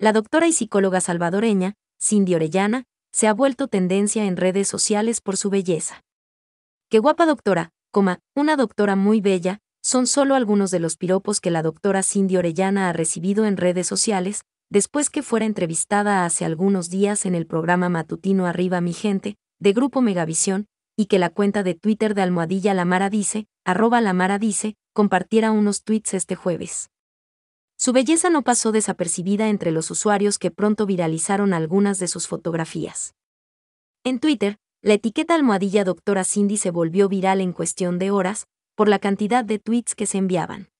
La doctora y psicóloga salvadoreña, Cindy Orellana, se ha vuelto tendencia en redes sociales por su belleza. Qué guapa doctora, coma, una doctora muy bella, son solo algunos de los piropos que la doctora Cindy Orellana ha recibido en redes sociales, después que fuera entrevistada hace algunos días en el programa matutino Arriba mi gente, de Grupo Megavisión, y que la cuenta de Twitter de Almohadilla Lamara dice, arroba Lamara dice, compartiera unos tweets este jueves. Su belleza no pasó desapercibida entre los usuarios que pronto viralizaron algunas de sus fotografías. En Twitter, la etiqueta almohadilla doctora Cindy se volvió viral en cuestión de horas, por la cantidad de tweets que se enviaban.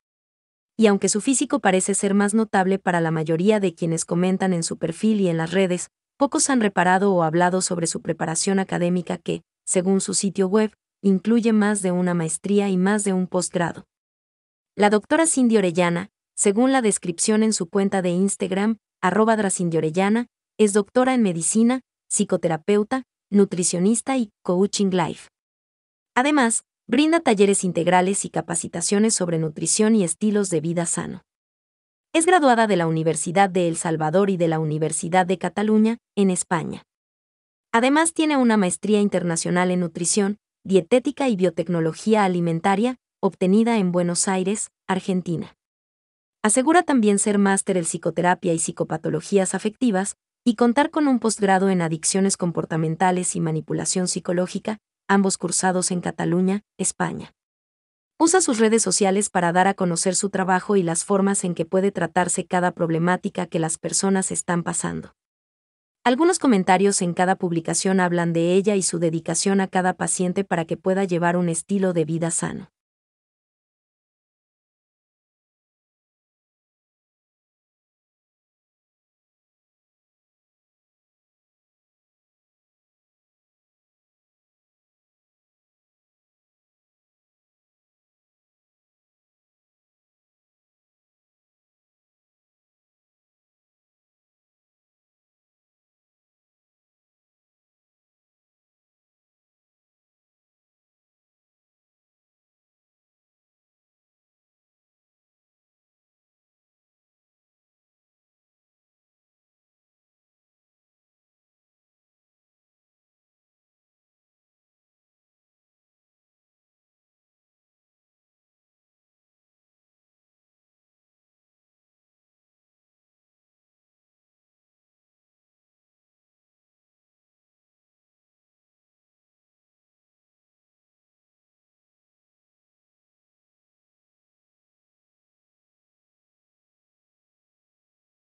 Y aunque su físico parece ser más notable para la mayoría de quienes comentan en su perfil y en las redes, pocos han reparado o hablado sobre su preparación académica que, según su sitio web, incluye más de una maestría y más de un posgrado. La doctora Cindy Orellana, según la descripción en su cuenta de Instagram, arroba Dracindiorellana, es doctora en medicina, psicoterapeuta, nutricionista y coaching life. Además, brinda talleres integrales y capacitaciones sobre nutrición y estilos de vida sano. Es graduada de la Universidad de El Salvador y de la Universidad de Cataluña, en España. Además tiene una maestría internacional en nutrición, dietética y biotecnología alimentaria, obtenida en Buenos Aires, Argentina. Asegura también ser máster en psicoterapia y psicopatologías afectivas y contar con un posgrado en adicciones comportamentales y manipulación psicológica, ambos cursados en Cataluña, España. Usa sus redes sociales para dar a conocer su trabajo y las formas en que puede tratarse cada problemática que las personas están pasando. Algunos comentarios en cada publicación hablan de ella y su dedicación a cada paciente para que pueda llevar un estilo de vida sano.